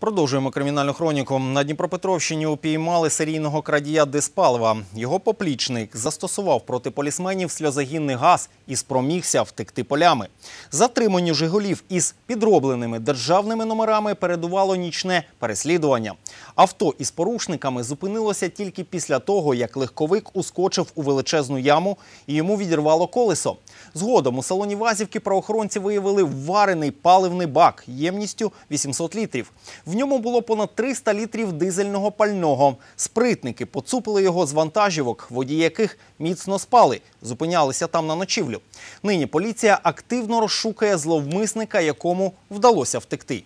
Продовжуємо кримінальну хроніку. На Дніпропетровщині упіймали серійного крадія диспалива. Його поплічник застосував проти полісменів сльозогінний газ і спромігся втекти полями. Затриманню Жигулів із підробленими державними номерами передувало нічне переслідування. Авто із порушниками зупинилося тільки після того, як легковик ускочив у величезну яму і йому відірвало колесо. Згодом у салоні Вазівки правоохоронці виявили варений паливний бак ємністю 800 літрів. В ньому було понад 300 літрів дизельного пального. Спритники поцупили його з вантажівок, водії яких міцно спали, зупинялися там на ночівлю. Нині поліція активно розшукає зловмисника, якому вдалося втекти.